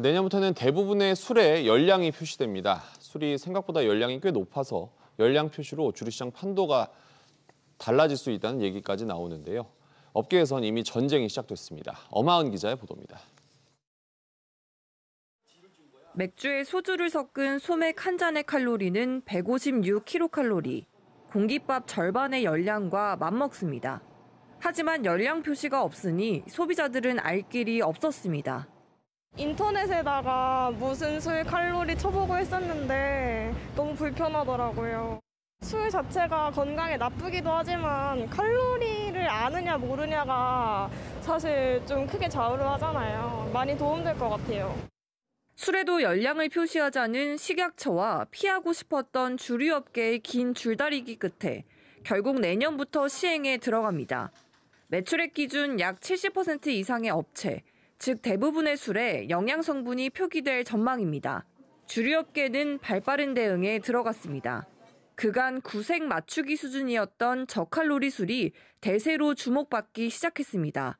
내년부터는 대부분의 술에 열량이 표시됩니다. 술이 생각보다 열량이 꽤 높아서 열량 표시로 주류시장 판도가 달라질 수 있다는 얘기까지 나오는데요. 업계에선 이미 전쟁이 시작됐습니다. 어마은 기자의 보도입니다. 맥주에 소주를 섞은 소맥 한 잔의 칼로리는 156kcal, 공깃밥 절반의 열량과 맞먹습니다. 하지만 열량 표시가 없으니 소비자들은 알 길이 없었습니다. 인터넷에다가 무슨 술 칼로리 쳐보고 했었는데 너무 불편하더라고요. 술 자체가 건강에 나쁘기도 하지만 칼로리를 아느냐 모르냐가 사실 좀 크게 좌우를 하잖아요. 많이 도움될 것 같아요. 술에도 열량을 표시하자는 식약처와 피하고 싶었던 주류업계의 긴 줄다리기 끝에 결국 내년부터 시행에 들어갑니다. 매출액 기준 약 70% 이상의 업체, 즉 대부분의 술에 영양 성분이 표기될 전망입니다. 주류업계는 발빠른 대응에 들어갔습니다. 그간 구색 맞추기 수준이었던 저칼로리 술이 대세로 주목받기 시작했습니다.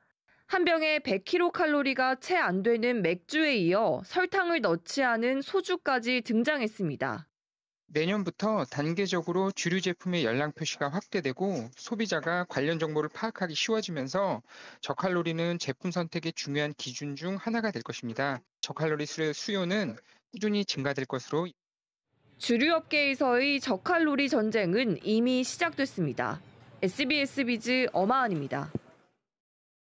한 병에 100kcal가 채 안 되는 맥주에 이어 설탕을 넣지 않은 소주까지 등장했습니다. 내년부터 단계적으로 주류 제품의 열량 표시가 확대되고 소비자가 관련 정보를 파악하기 쉬워지면서 저칼로리는 제품 선택의 중요한 기준 중 하나가 될 것입니다. 저칼로리 수요는 꾸준히 증가될 것으로 주류업계에서의 저칼로리 전쟁은 이미 시작됐습니다. SBS 비즈 어마한입니다